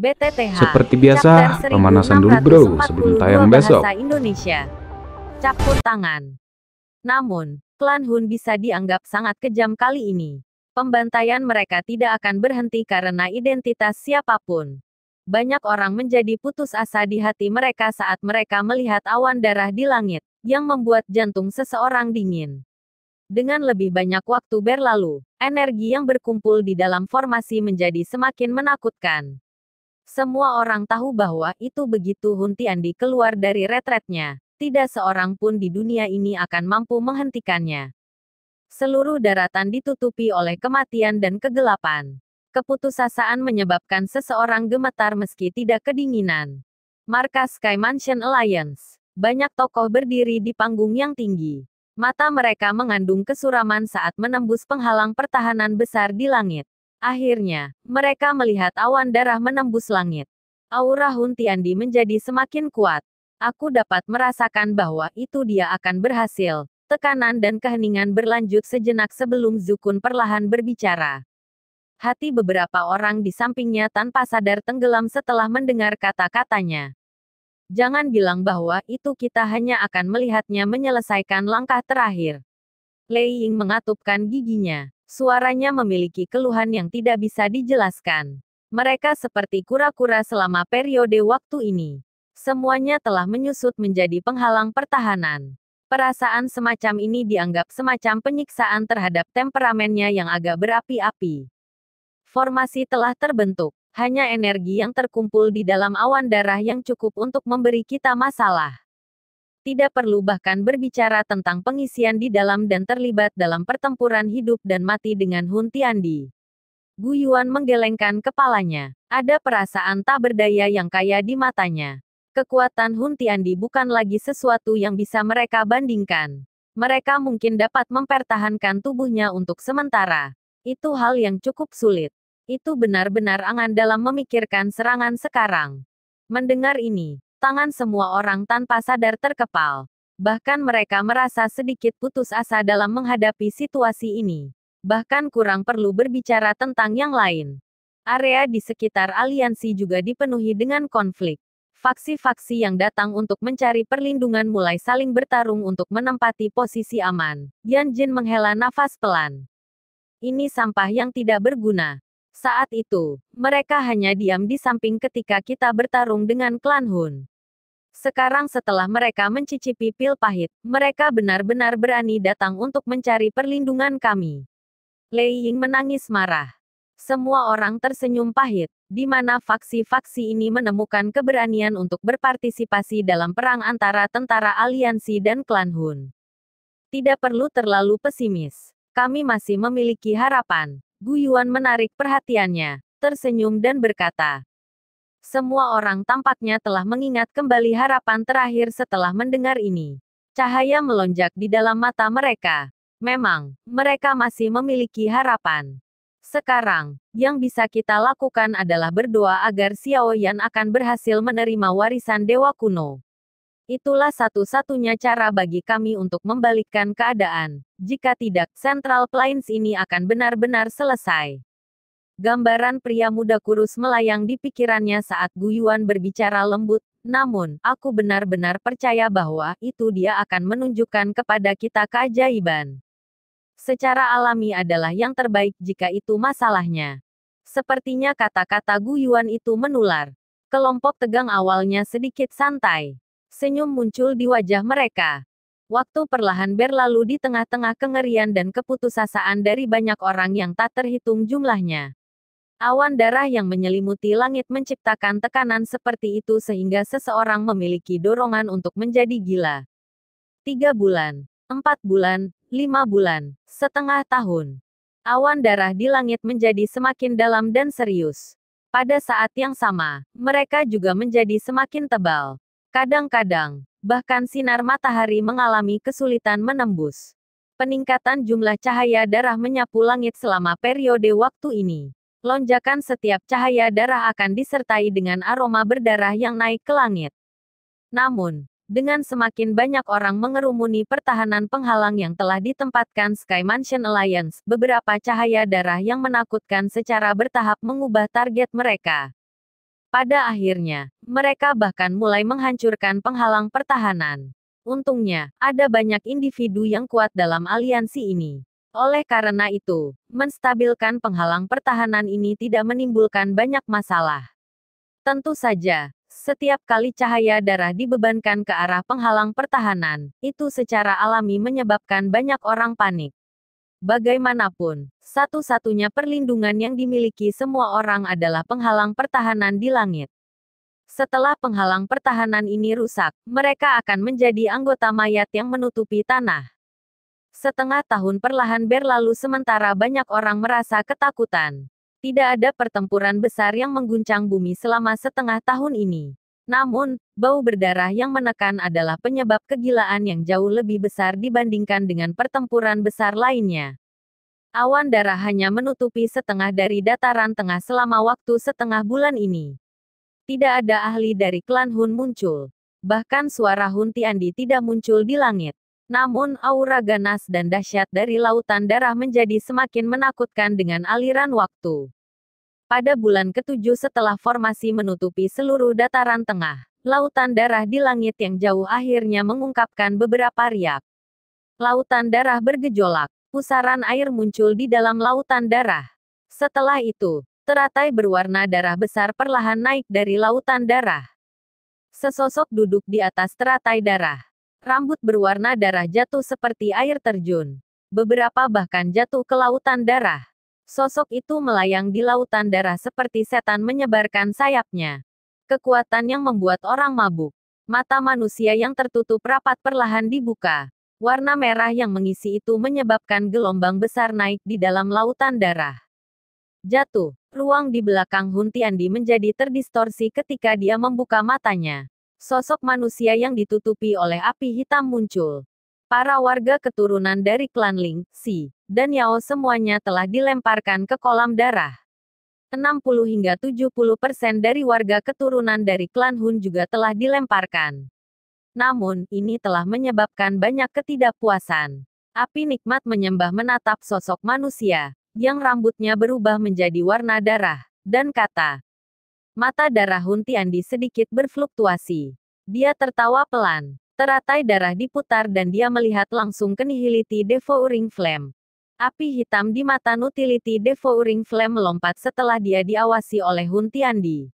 BTTH. Seperti biasa, pemanasan dulu bro sebelum tayang besok. Indonesia. Capur tangan. Namun, klan Hun bisa dianggap sangat kejam kali ini. Pembantaian mereka tidak akan berhenti karena identitas siapapun. Banyak orang menjadi putus asa di hati mereka saat mereka melihat awan darah di langit, yang membuat jantung seseorang dingin. Dengan lebih banyak waktu berlalu, energi yang berkumpul di dalam formasi menjadi semakin menakutkan. Semua orang tahu bahwa itu begitu Hunti Andi keluar dari retretnya, tidak seorang pun di dunia ini akan mampu menghentikannya. Seluruh daratan ditutupi oleh kematian dan kegelapan. Keputusasaan menyebabkan seseorang gemetar meski tidak kedinginan. Markas Sky Mansion Alliance. Banyak tokoh berdiri di panggung yang tinggi. Mata mereka mengandung kesuraman saat menembus penghalang pertahanan besar di langit. Akhirnya, mereka melihat awan darah menembus langit. Aura Huntiandi menjadi semakin kuat. Aku dapat merasakan bahwa itu dia akan berhasil. Tekanan dan keheningan berlanjut sejenak sebelum Zukun perlahan berbicara. Hati beberapa orang di sampingnya tanpa sadar tenggelam setelah mendengar kata-katanya. Jangan bilang bahwa itu kita hanya akan melihatnya menyelesaikan langkah terakhir. Lei Ying mengatupkan giginya. Suaranya memiliki keluhan yang tidak bisa dijelaskan. Mereka seperti kura-kura selama periode waktu ini. Semuanya telah menyusut menjadi penghalang pertahanan. Perasaan semacam ini dianggap semacam penyiksaan terhadap temperamennya yang agak berapi-api. Formasi telah terbentuk hanya energi yang terkumpul di dalam awan darah yang cukup untuk memberi kita masalah tidak perlu bahkan berbicara tentang pengisian di dalam dan terlibat dalam pertempuran hidup dan mati dengan Huntiandi. Yuan menggelengkan kepalanya. Ada perasaan tak berdaya yang kaya di matanya. Kekuatan Huntiandi bukan lagi sesuatu yang bisa mereka bandingkan. Mereka mungkin dapat mempertahankan tubuhnya untuk sementara. Itu hal yang cukup sulit. Itu benar-benar angan dalam memikirkan serangan sekarang. Mendengar ini, Tangan semua orang tanpa sadar terkepal. Bahkan mereka merasa sedikit putus asa dalam menghadapi situasi ini. Bahkan kurang perlu berbicara tentang yang lain. Area di sekitar aliansi juga dipenuhi dengan konflik. Faksi-faksi yang datang untuk mencari perlindungan mulai saling bertarung untuk menempati posisi aman. Yan Jin menghela nafas pelan. Ini sampah yang tidak berguna. Saat itu, mereka hanya diam di samping ketika kita bertarung dengan klan Hun. Sekarang setelah mereka mencicipi pil pahit, mereka benar-benar berani datang untuk mencari perlindungan kami. Lei Ying menangis marah. Semua orang tersenyum pahit, di mana faksi-faksi ini menemukan keberanian untuk berpartisipasi dalam perang antara tentara aliansi dan klan Hun. Tidak perlu terlalu pesimis. Kami masih memiliki harapan. Guyuan menarik perhatiannya, tersenyum dan berkata, semua orang tampaknya telah mengingat kembali harapan terakhir setelah mendengar ini. Cahaya melonjak di dalam mata mereka. Memang, mereka masih memiliki harapan. Sekarang, yang bisa kita lakukan adalah berdoa agar Xiao Yan akan berhasil menerima warisan dewa kuno. Itulah satu-satunya cara bagi kami untuk membalikkan keadaan. Jika tidak, Central Plains ini akan benar-benar selesai. Gambaran pria muda kurus melayang di pikirannya saat Guyuan berbicara lembut, namun, aku benar-benar percaya bahwa itu dia akan menunjukkan kepada kita keajaiban. Secara alami adalah yang terbaik jika itu masalahnya. Sepertinya kata-kata Guyuan itu menular. Kelompok tegang awalnya sedikit santai Senyum muncul di wajah mereka. Waktu perlahan berlalu di tengah-tengah kengerian dan keputusasaan dari banyak orang yang tak terhitung jumlahnya. Awan darah yang menyelimuti langit menciptakan tekanan seperti itu sehingga seseorang memiliki dorongan untuk menjadi gila. Tiga bulan, empat bulan, lima bulan, setengah tahun. Awan darah di langit menjadi semakin dalam dan serius. Pada saat yang sama, mereka juga menjadi semakin tebal. Kadang-kadang, bahkan sinar matahari mengalami kesulitan menembus. Peningkatan jumlah cahaya darah menyapu langit selama periode waktu ini. Lonjakan setiap cahaya darah akan disertai dengan aroma berdarah yang naik ke langit. Namun, dengan semakin banyak orang mengerumuni pertahanan penghalang yang telah ditempatkan Sky Mansion Alliance, beberapa cahaya darah yang menakutkan secara bertahap mengubah target mereka. Pada akhirnya, mereka bahkan mulai menghancurkan penghalang pertahanan. Untungnya, ada banyak individu yang kuat dalam aliansi ini. Oleh karena itu, menstabilkan penghalang pertahanan ini tidak menimbulkan banyak masalah. Tentu saja, setiap kali cahaya darah dibebankan ke arah penghalang pertahanan, itu secara alami menyebabkan banyak orang panik. Bagaimanapun, satu-satunya perlindungan yang dimiliki semua orang adalah penghalang pertahanan di langit. Setelah penghalang pertahanan ini rusak, mereka akan menjadi anggota mayat yang menutupi tanah. Setengah tahun perlahan berlalu sementara banyak orang merasa ketakutan. Tidak ada pertempuran besar yang mengguncang bumi selama setengah tahun ini. Namun, bau berdarah yang menekan adalah penyebab kegilaan yang jauh lebih besar dibandingkan dengan pertempuran besar lainnya. Awan darah hanya menutupi setengah dari dataran tengah selama waktu setengah bulan ini. Tidak ada ahli dari klan Hun muncul. Bahkan suara Hun Tiandi tidak muncul di langit. Namun, aura ganas dan dahsyat dari lautan darah menjadi semakin menakutkan dengan aliran waktu pada bulan ketujuh setelah formasi menutupi seluruh dataran tengah. Lautan darah di langit yang jauh akhirnya mengungkapkan beberapa riak. Lautan darah bergejolak, pusaran air muncul di dalam lautan darah. Setelah itu, teratai berwarna darah besar perlahan naik dari lautan darah. Sesosok duduk di atas teratai darah. Rambut berwarna darah jatuh seperti air terjun. Beberapa bahkan jatuh ke lautan darah. Sosok itu melayang di lautan darah seperti setan menyebarkan sayapnya. Kekuatan yang membuat orang mabuk. Mata manusia yang tertutup rapat perlahan dibuka. Warna merah yang mengisi itu menyebabkan gelombang besar naik di dalam lautan darah. Jatuh. Ruang di belakang Huntiandi menjadi terdistorsi ketika dia membuka matanya. Sosok manusia yang ditutupi oleh api hitam muncul para warga keturunan dari klan Ling, Si, dan Yao semuanya telah dilemparkan ke kolam darah. 60 hingga 70 persen dari warga keturunan dari klan Hun juga telah dilemparkan. Namun, ini telah menyebabkan banyak ketidakpuasan. Api nikmat menyembah menatap sosok manusia, yang rambutnya berubah menjadi warna darah, dan kata, Mata darah Hun Tiandi sedikit berfluktuasi. Dia tertawa pelan. Teratai darah diputar dan dia melihat langsung ke nihility devouring flame. Api hitam di mata Nutility Devouring Flame melompat setelah dia diawasi oleh Huntiandi.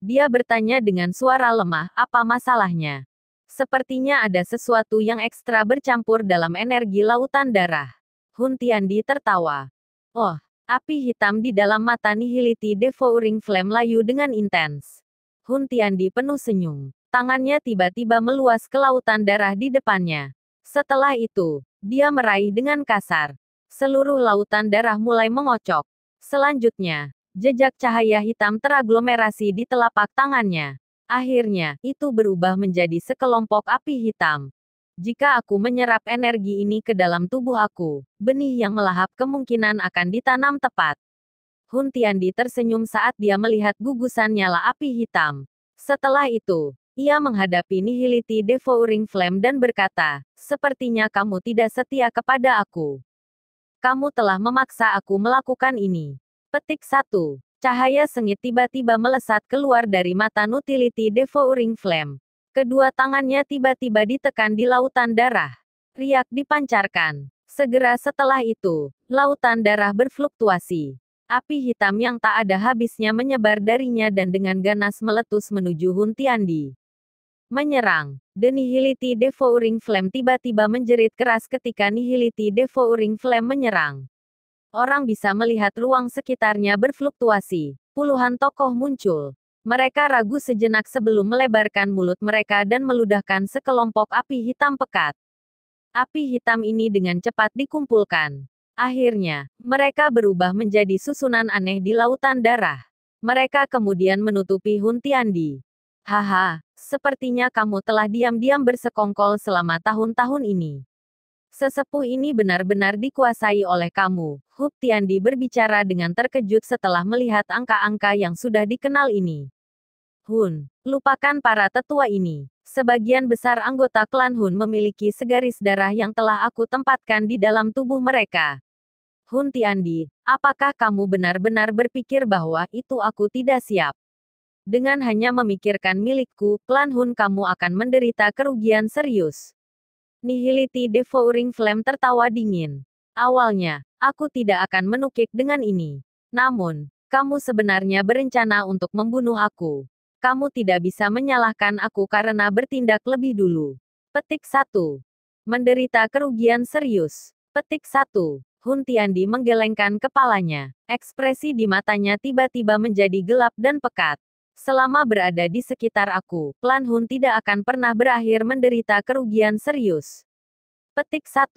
Dia bertanya dengan suara lemah, apa masalahnya? Sepertinya ada sesuatu yang ekstra bercampur dalam energi lautan darah. Huntiandi tertawa. Oh, api hitam di dalam mata Nihility Devouring Flame layu dengan intens. Huntiandi penuh senyum tangannya tiba-tiba meluas ke lautan darah di depannya. Setelah itu, dia meraih dengan kasar. Seluruh lautan darah mulai mengocok. Selanjutnya, jejak cahaya hitam teraglomerasi di telapak tangannya. Akhirnya, itu berubah menjadi sekelompok api hitam. Jika aku menyerap energi ini ke dalam tubuh aku, benih yang melahap kemungkinan akan ditanam tepat. Huntiandi tersenyum saat dia melihat gugusan nyala api hitam. Setelah itu, ia menghadapi Nihiliti devouring flame dan berkata, sepertinya kamu tidak setia kepada aku. Kamu telah memaksa aku melakukan ini. Petik 1. Cahaya sengit tiba-tiba melesat keluar dari mata nutility devouring flame. Kedua tangannya tiba-tiba ditekan di lautan darah. Riak dipancarkan. Segera setelah itu, lautan darah berfluktuasi. Api hitam yang tak ada habisnya menyebar darinya dan dengan ganas meletus menuju Huntiandi. Menyerang. The Nihility Devouring Flame tiba-tiba menjerit keras ketika Nihility Devouring Flame menyerang. Orang bisa melihat ruang sekitarnya berfluktuasi. Puluhan tokoh muncul. Mereka ragu sejenak sebelum melebarkan mulut mereka dan meludahkan sekelompok api hitam pekat. Api hitam ini dengan cepat dikumpulkan. Akhirnya, mereka berubah menjadi susunan aneh di lautan darah. Mereka kemudian menutupi Huntiandi. Haha, Sepertinya kamu telah diam-diam bersekongkol selama tahun-tahun ini. Sesepuh ini benar-benar dikuasai oleh kamu. Hub Tiandi berbicara dengan terkejut setelah melihat angka-angka yang sudah dikenal ini. Hun, lupakan para tetua ini. Sebagian besar anggota klan Hun memiliki segaris darah yang telah aku tempatkan di dalam tubuh mereka. Hun Tiandi, apakah kamu benar-benar berpikir bahwa itu aku tidak siap? Dengan hanya memikirkan milikku, klan Hun kamu akan menderita kerugian serius. Nihility Devouring Flame tertawa dingin. Awalnya, aku tidak akan menukik dengan ini. Namun, kamu sebenarnya berencana untuk membunuh aku. Kamu tidak bisa menyalahkan aku karena bertindak lebih dulu. Petik 1. Menderita kerugian serius. Petik 1. Tiandi menggelengkan kepalanya. Ekspresi di matanya tiba-tiba menjadi gelap dan pekat. Selama berada di sekitar aku, Lan Hun tidak akan pernah berakhir menderita kerugian serius. Petik 1.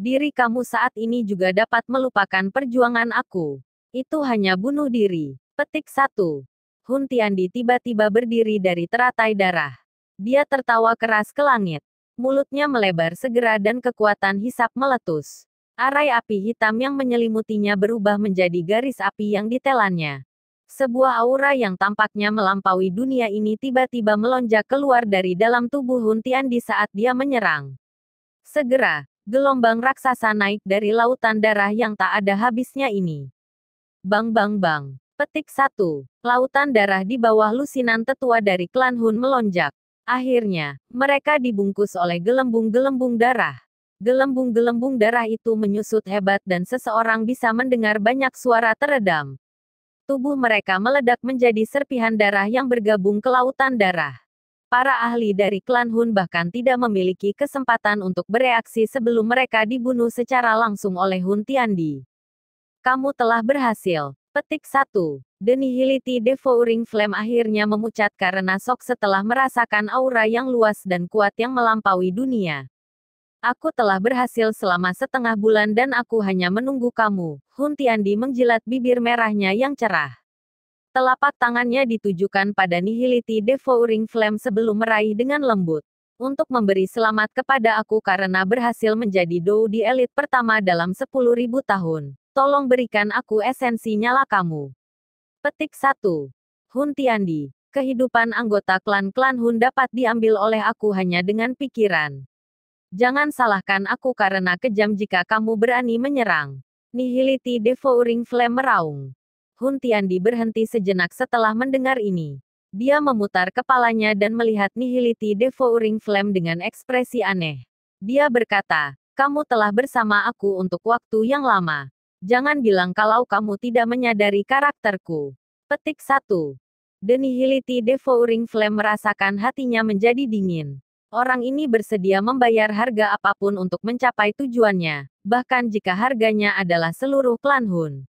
Diri kamu saat ini juga dapat melupakan perjuangan aku. Itu hanya bunuh diri. Petik 1. Hun Tiandi tiba-tiba berdiri dari teratai darah. Dia tertawa keras ke langit. Mulutnya melebar segera dan kekuatan hisap meletus. Arai api hitam yang menyelimutinya berubah menjadi garis api yang ditelannya. Sebuah aura yang tampaknya melampaui dunia ini tiba-tiba melonjak keluar dari dalam tubuh Huntian di saat dia menyerang. Segera, gelombang raksasa naik dari lautan darah yang tak ada habisnya ini. Bang bang bang. Petik satu. Lautan darah di bawah lusinan tetua dari klan Hun melonjak. Akhirnya, mereka dibungkus oleh gelembung-gelembung darah. Gelembung-gelembung darah itu menyusut hebat dan seseorang bisa mendengar banyak suara teredam. Tubuh mereka meledak menjadi serpihan darah yang bergabung ke lautan darah. Para ahli dari klan Hun bahkan tidak memiliki kesempatan untuk bereaksi sebelum mereka dibunuh secara langsung oleh Hun Tiandi. Kamu telah berhasil. Petik 1. Denihility Devouring Flame akhirnya memucat karena sok setelah merasakan aura yang luas dan kuat yang melampaui dunia. Aku telah berhasil selama setengah bulan dan aku hanya menunggu kamu. Hun Tiandi menjilat bibir merahnya yang cerah. Telapak tangannya ditujukan pada Nihility Devouring Flame sebelum meraih dengan lembut. Untuk memberi selamat kepada aku karena berhasil menjadi Dou di elit pertama dalam 10.000 tahun. Tolong berikan aku esensi nyala kamu. Petik 1. Hun Tiandi kehidupan anggota klan-klan Hun dapat diambil oleh aku hanya dengan pikiran. Jangan salahkan aku karena kejam jika kamu berani menyerang. Nihiliti devouring flame meraung. Hun Tiandi berhenti sejenak setelah mendengar ini. Dia memutar kepalanya dan melihat Nihiliti Devouring Flame dengan ekspresi aneh. Dia berkata, kamu telah bersama aku untuk waktu yang lama. Jangan bilang kalau kamu tidak menyadari karakterku. Petik 1. The Nihility Devouring Flame merasakan hatinya menjadi dingin. Orang ini bersedia membayar harga apapun untuk mencapai tujuannya, bahkan jika harganya adalah seluruh klan Hun.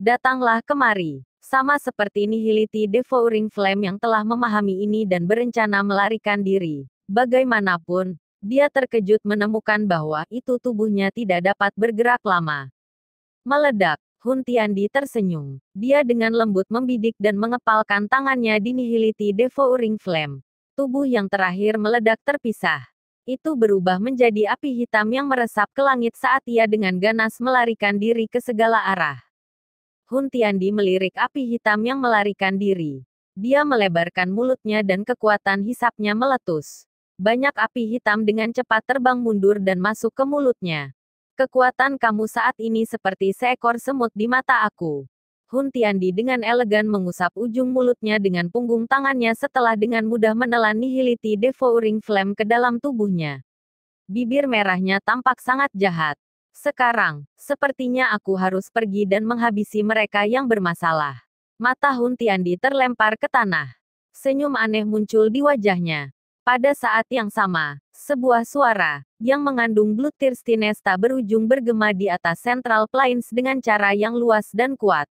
Datanglah kemari. Sama seperti nihility devouring flame yang telah memahami ini dan berencana melarikan diri. Bagaimanapun, dia terkejut menemukan bahwa itu tubuhnya tidak dapat bergerak lama. Meledak, Hun Tiandi tersenyum. Dia dengan lembut membidik dan mengepalkan tangannya di nihility devouring flame tubuh yang terakhir meledak terpisah. Itu berubah menjadi api hitam yang meresap ke langit saat ia dengan ganas melarikan diri ke segala arah. Huntiandi melirik api hitam yang melarikan diri. Dia melebarkan mulutnya dan kekuatan hisapnya meletus. Banyak api hitam dengan cepat terbang mundur dan masuk ke mulutnya. Kekuatan kamu saat ini seperti seekor semut di mata aku. Hun Tiandi dengan elegan mengusap ujung mulutnya dengan punggung tangannya setelah dengan mudah menelan nihiliti devouring flame ke dalam tubuhnya. Bibir merahnya tampak sangat jahat. Sekarang, sepertinya aku harus pergi dan menghabisi mereka yang bermasalah. Mata Hun Tiandi terlempar ke tanah. Senyum aneh muncul di wajahnya. Pada saat yang sama, sebuah suara yang mengandung Blue Tears berujung bergema di atas Central Plains dengan cara yang luas dan kuat.